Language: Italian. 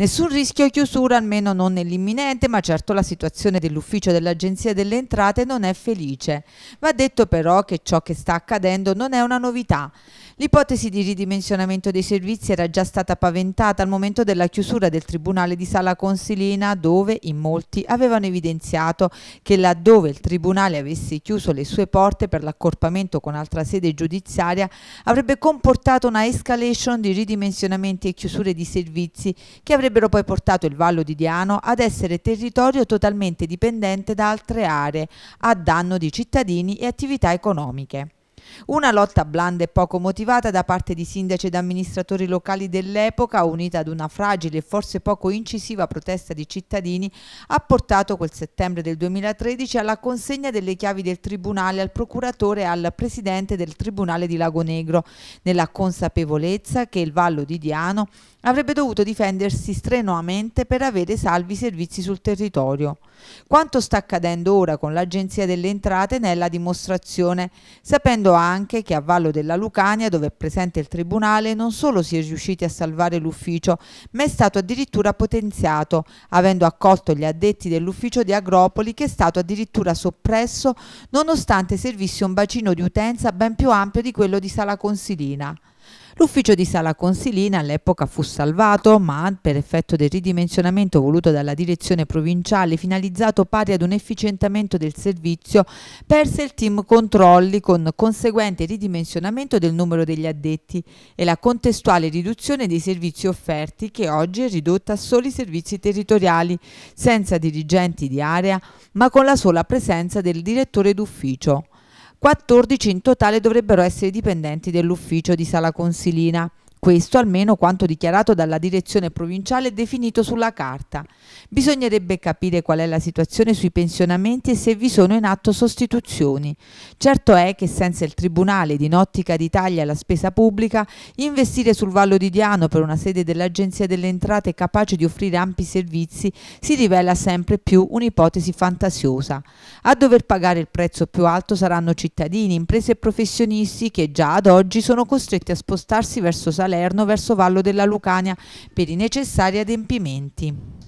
Nessun rischio chiusura, almeno non nell'imminente, ma certo la situazione dell'ufficio dell'Agenzia delle Entrate non è felice. Va detto però che ciò che sta accadendo non è una novità. L'ipotesi di ridimensionamento dei servizi era già stata paventata al momento della chiusura del Tribunale di Sala Consilina dove in molti avevano evidenziato che laddove il Tribunale avesse chiuso le sue porte per l'accorpamento con altra sede giudiziaria avrebbe comportato una escalation di ridimensionamenti e chiusure di servizi che avrebbero poi portato il Vallo di Diano ad essere territorio totalmente dipendente da altre aree a danno di cittadini e attività economiche. Una lotta blanda e poco motivata da parte di sindaci ed amministratori locali dell'epoca, unita ad una fragile e forse poco incisiva protesta di cittadini, ha portato quel settembre del 2013 alla consegna delle chiavi del Tribunale al procuratore e al presidente del Tribunale di Lago Negro, nella consapevolezza che il Vallo di Diano avrebbe dovuto difendersi strenuamente per avere salvi i servizi sul territorio. Quanto sta accadendo ora con l'Agenzia delle Entrate ne è la dimostrazione, sapendo Ricordo anche che a Vallo della Lucania, dove è presente il Tribunale, non solo si è riusciti a salvare l'ufficio, ma è stato addirittura potenziato, avendo accolto gli addetti dell'ufficio di Agropoli che è stato addirittura soppresso nonostante servisse un bacino di utenza ben più ampio di quello di Sala Consilina. L'ufficio di Sala Consilina all'epoca fu salvato, ma per effetto del ridimensionamento voluto dalla direzione provinciale, finalizzato pari ad un efficientamento del servizio, perse il team controlli con conseguente ridimensionamento del numero degli addetti e la contestuale riduzione dei servizi offerti che oggi è ridotta a soli servizi territoriali, senza dirigenti di area, ma con la sola presenza del direttore d'ufficio. 14 in totale dovrebbero essere dipendenti dell'ufficio di Sala Consilina. Questo almeno quanto dichiarato dalla direzione provinciale e definito sulla carta. Bisognerebbe capire qual è la situazione sui pensionamenti e se vi sono in atto sostituzioni. Certo è che senza il Tribunale di Nottica d'Italia e la spesa pubblica, investire sul Vallo di Diano per una sede dell'Agenzia delle Entrate capace di offrire ampi servizi si rivela sempre più un'ipotesi fantasiosa. A dover pagare il prezzo più alto saranno cittadini, imprese e professionisti che già ad oggi sono costretti a spostarsi verso salari Salerno verso Vallo della Lucania per i necessari adempimenti.